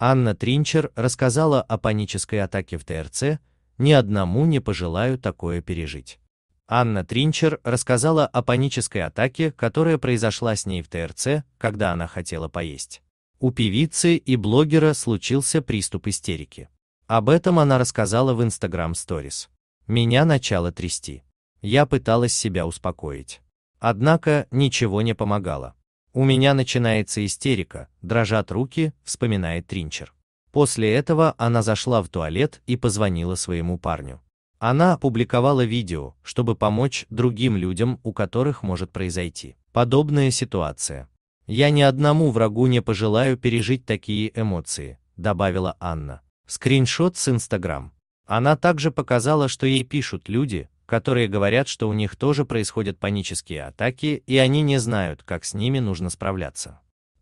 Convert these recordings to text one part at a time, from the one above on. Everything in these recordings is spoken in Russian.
Анна Тринчер рассказала о панической атаке в ТРЦ, ни одному не пожелаю такое пережить. Анна Тринчер рассказала о панической атаке, которая произошла с ней в ТРЦ, когда она хотела поесть. У певицы и блогера случился приступ истерики. Об этом она рассказала в Instagram Stories. Меня начало трясти. Я пыталась себя успокоить. Однако ничего не помогало. У меня начинается истерика, дрожат руки, вспоминает Тринчер. После этого она зашла в туалет и позвонила своему парню. Она опубликовала видео, чтобы помочь другим людям, у которых может произойти подобная ситуация. Я ни одному врагу не пожелаю пережить такие эмоции, добавила Анна. Скриншот с Инстаграм. Она также показала, что ей пишут люди, которые говорят, что у них тоже происходят панические атаки и они не знают, как с ними нужно справляться.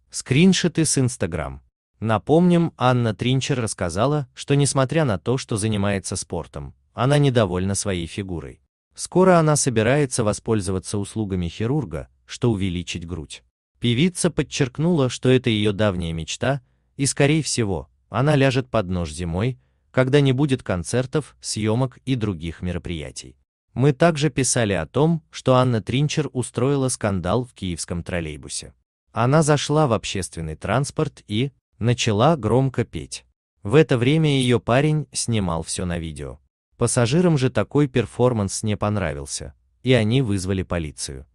Скриншоты с Инстаграм. Напомним, Анна Тринчер рассказала, что несмотря на то, что занимается спортом, она недовольна своей фигурой. Скоро она собирается воспользоваться услугами хирурга, что увеличить грудь. Певица подчеркнула, что это ее давняя мечта, и скорее всего, она ляжет под нож зимой, когда не будет концертов, съемок и других мероприятий. Мы также писали о том, что Анна Тринчер устроила скандал в киевском троллейбусе. Она зашла в общественный транспорт и начала громко петь. В это время ее парень снимал все на видео. Пассажирам же такой перформанс не понравился, и они вызвали полицию.